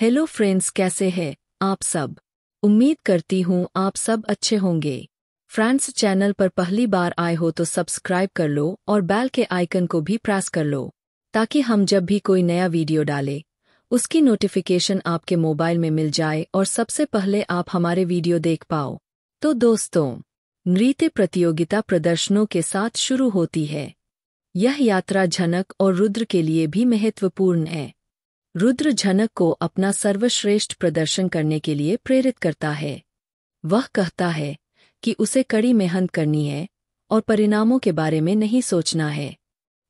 hello friends कैसे हैं आप सब उम्मीद करती हूँ आप सब अच्छे होंगे फ्रेंड्स चैनल पर पहली बार आए हो तो सब्सक्राइब कर लो और बेल के आइकन को भी प्रेस कर लो ताकि हम जब भी कोई नया वीडियो डाले उसकी नोटिफिकेशन आपके मोबाइल में मिल जाए और सबसे पहले आप हमारे वीडियो देख पाओ तो दोस्तों नृत्य प्रतियोगिता प्रदर्शनों के साथ शुरू होती है यह यात्रा झनक और रुद्र के लिए भी महत्वपूर्ण है रुद्र झनक को अपना सर्वश्रेष्ठ प्रदर्शन करने के लिए प्रेरित करता है वह कहता है कि उसे कड़ी मेहनत करनी है और परिणामों के बारे में नहीं सोचना है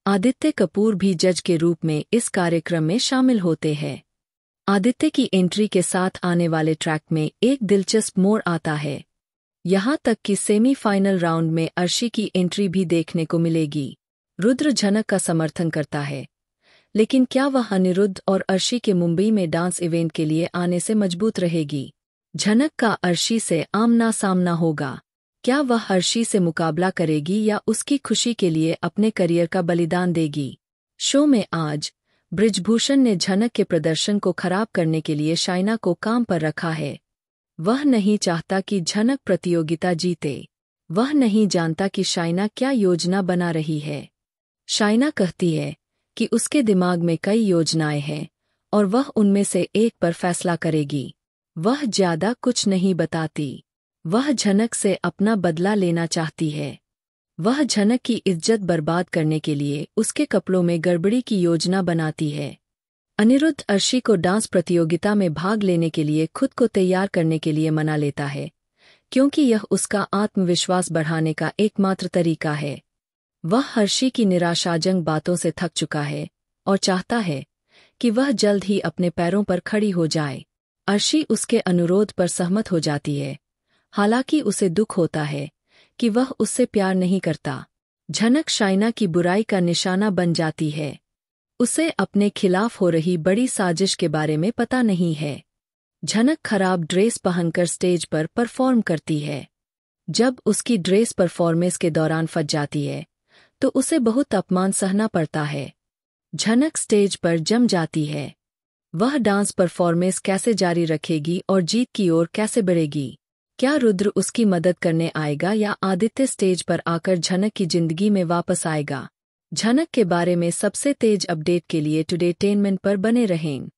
आदित्य कपूर भी जज के रूप में इस कार्यक्रम में शामिल होते हैं आदित्य की एंट्री के साथ आने वाले ट्रैक में एक दिलचस्प मोड़ आता है यहाँ तक कि सेमीफाइनल राउंड में अर्शी की एंट्री भी देखने को मिलेगी रुद्र झनक का समर्थन करता है लेकिन क्या वह अनिरुद्ध और अर्शी के मुंबई में डांस इवेंट के लिए आने से मजबूत रहेगी झनक का अर्शी से आमना सामना होगा क्या वह अर्शी से मुकाबला करेगी या उसकी खुशी के लिए अपने करियर का बलिदान देगी शो में आज ब्रिजभूषण ने झनक के प्रदर्शन को खराब करने के लिए शाइना को काम पर रखा है वह नहीं चाहता कि झनक प्रतियोगिता जीते वह नहीं जानता कि शाइना क्या योजना बना रही है शाइना कहती है कि उसके दिमाग में कई योजनाएं हैं और वह उनमें से एक पर फैसला करेगी वह ज्यादा कुछ नहीं बताती वह झनक से अपना बदला लेना चाहती है वह झनक की इज्जत बर्बाद करने के लिए उसके कपड़ों में गड़बड़ी की योजना बनाती है अनिरुद्ध अर्शी को डांस प्रतियोगिता में भाग लेने के लिए खुद को तैयार करने के लिए मना लेता है क्योंकि यह उसका आत्मविश्वास बढ़ाने का एकमात्र तरीका है वह हर्षी की निराशाजंग बातों से थक चुका है और चाहता है कि वह जल्द ही अपने पैरों पर खड़ी हो जाए अर्शी उसके अनुरोध पर सहमत हो जाती है हालांकि उसे दुख होता है कि वह उससे प्यार नहीं करता झनक शाइना की बुराई का निशाना बन जाती है उसे अपने खिलाफ हो रही बड़ी साजिश के बारे में पता नहीं है झनक खराब ड्रेस पहनकर स्टेज पर परफॉर्म करती है जब उसकी ड्रेस परफॉर्मेंस के दौरान फंस जाती है तो उसे बहुत अपमान सहना पड़ता है झनक स्टेज पर जम जाती है वह डांस परफॉर्मेंस कैसे जारी रखेगी और जीत की ओर कैसे बढ़ेगी क्या रुद्र उसकी मदद करने आएगा या आदित्य स्टेज पर आकर झनक की जिंदगी में वापस आएगा झनक के बारे में सबसे तेज अपडेट के लिए टुडे टेनमेंट पर बने रहें